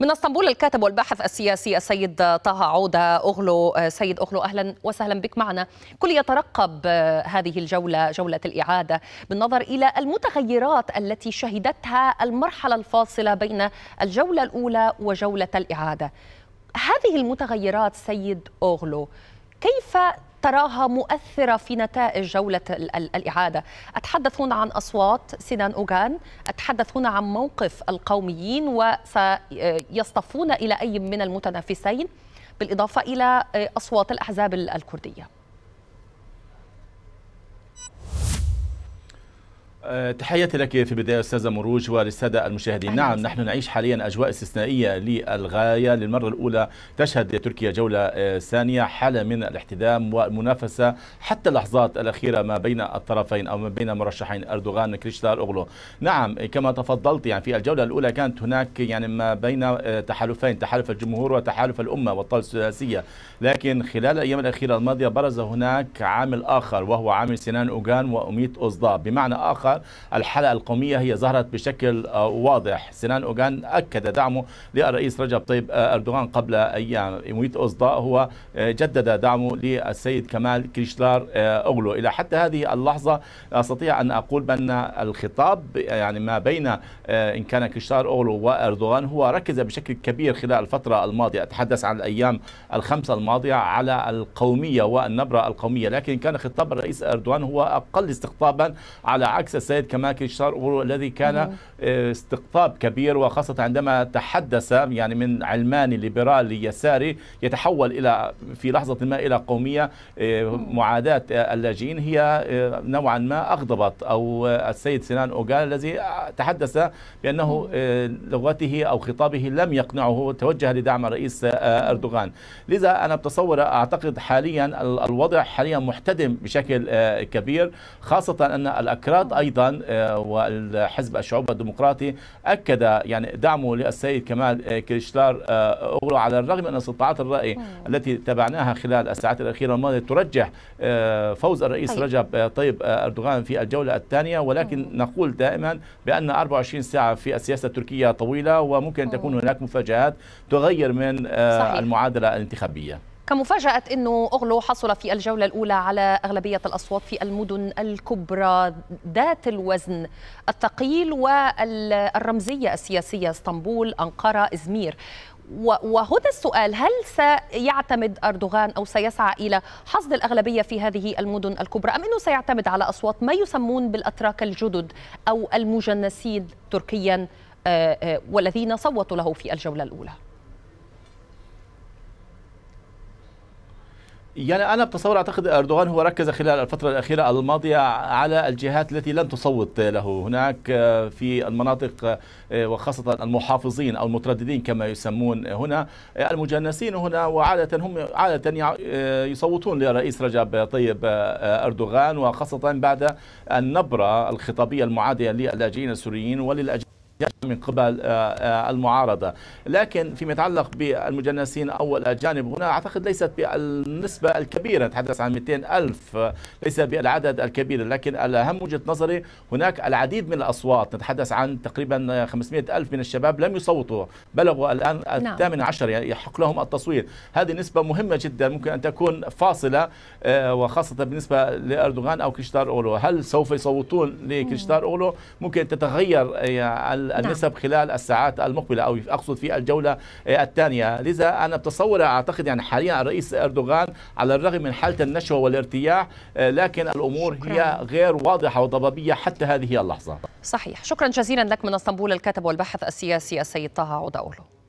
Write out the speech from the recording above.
من اسطنبول الكاتب والباحث السياسي السيد طه عوده اغلو آه، سيد اغلو اهلا وسهلا بك معنا كل يترقب آه، هذه الجوله جوله الاعاده بالنظر الى المتغيرات التي شهدتها المرحله الفاصله بين الجوله الاولى وجوله الاعاده هذه المتغيرات سيد اغلو كيف تراها مؤثرة في نتائج جولة الإعادة أتحدث هنا عن أصوات سينان أوغان أتحدث هنا عن موقف القوميين وسيصطفون إلى أي من المتنافسين بالإضافة إلى آه، أصوات الأحزاب الكردية آه، تحياتي لك في بداية أستاذة مروج وللسادة المشاهدين نعم نحن نعيش حاليا أجواء استثنائية للغاية للمرة الأولى تشهد تركيا جولة آه، ثانية حالة من الاحتدام والمنافسة حتى اللحظات الأخيرة ما بين الطرفين أو ما بين مرشحين أردوغان كريشتال أوغلو نعم كما تفضلت يعني في الجولة الأولى كانت هناك يعني ما بين آه، تحالفين تحالف الجمهور وتحالف الأمة والطاولة السياسية لكن خلال الأيام الأخيرة الماضية برز هناك عامل آخر وهو عامل سنان أوغان وأميت أوزدا بمعنى آخر آخر الحلقة القومية هي ظهرت بشكل آه، واضح سنان أوغان أكد دعمه للرئيس رجب طيب آه، أردوغان قبل أيام يوميت أصداء هو آه، جدد دعمه للسيد كمال كريشلار أغلو إلى حتى هذه اللحظة أستطيع أن أقول بأن الخطاب يعني ما بين إن كان كريشلار أغلو وأردوغان هو ركز بشكل كبير خلال الفترة الماضية أتحدث عن الأيام الخمسة الماضية على القومية والنبرة القومية لكن كان خطاب الرئيس أردوغان هو أقل استقطابا على عكس السيد كماكي شارور الذي كان أيوه. آه، استقطاب كبير وخاصة عندما تحدث يعني من علماني ليبرالي يساري يتحول إلى في لحظة ما إلى قومية آه، معاداة آه، اللاجئين هي نوعا ما أغضبت أو السيد سنان أوغال الذي تحدث بأنه لغته أو خطابه لم يقنعه توجه لدعم الرئيس أردوغان لذا أنا بتصور أعتقد حاليا الوضع حاليا محتدم بشكل كبير خاصة أن الأكراد أيضا ايضا آه، والحزب الشعوب الديمقراطي اكد يعني دعمه للسيد كمال آه، كريشلار آه، اوغلو على الرغم ان استطلاعات الراي التي تابعناها خلال الساعات الاخيره الماضيه ترجح فوز الرئيس طيب. رجب طيب اردوغان في الجوله الثانيه ولكن نقول دائما بان 24 ساعه في السياسه التركيه طويله وممكن تكون هناك مفاجات تغير من صحيح. المعادله الانتخابيه كمفاجأة أنه أغلو حصل في الجولة الأولى على أغلبية الأصوات في المدن الكبرى ذات الوزن الثقيل والرمزية السياسية اسطنبول أنقرة إزمير وهذا السؤال هل سيعتمد أردوغان أو سيسعى إلى حصد الأغلبية في هذه المدن الكبرى أم أنه سيعتمد على أصوات ما يسمون بالأتراك الجدد أو المجنسين تركيا آه، آه، والذين صوتوا له في الجولة الأولى يعني انا بتصور اعتقد اردوغان هو ركز خلال الفتره الاخيره الماضيه على الجهات التي لم تصوت له هناك آه، في المناطق آه، وخاصه المحافظين او المترددين كما يسمون هنا آه، المجنسين هنا وعاده هم عاده يصوتون للرئيس رجب طيب اردوغان وخاصه بعد النبره الخطابيه المعاديه للاجئين السوريين وللاجئين يعني من قبل آه، آه، المعارضة لكن فيما يتعلق بالمجنسين أو الأجانب هنا أعتقد ليست بالنسبة الكبيرة نتحدث عن 200 ألف ليس بالعدد الكبير لكن الأهم وجهة نظري هناك العديد من الأصوات نتحدث عن تقريبا 500 ألف من الشباب لم يصوتوا بلغوا الآن نعم. الثامن عشر يعني يحق لهم التصويت هذه نسبة مهمة جدا ممكن أن تكون فاصلة آه، وخاصة بالنسبة لأردوغان أو كريشتار أولو هل سوف يصوتون لكريشتار أولو ممكن تتغير يعني نعم. النسب خلال الساعات المقبله او اقصد في الجوله آه، الثانيه لذا انا بتصور اعتقد يعني حاليا الرئيس اردوغان على الرغم من حاله النشوه والارتياح آه، لكن الامور شكرا. هي غير واضحه وضبابيه حتى هذه اللحظه صحيح شكرا جزيلا لك من اسطنبول الكاتب والباحث السياسي السيد طه اولو.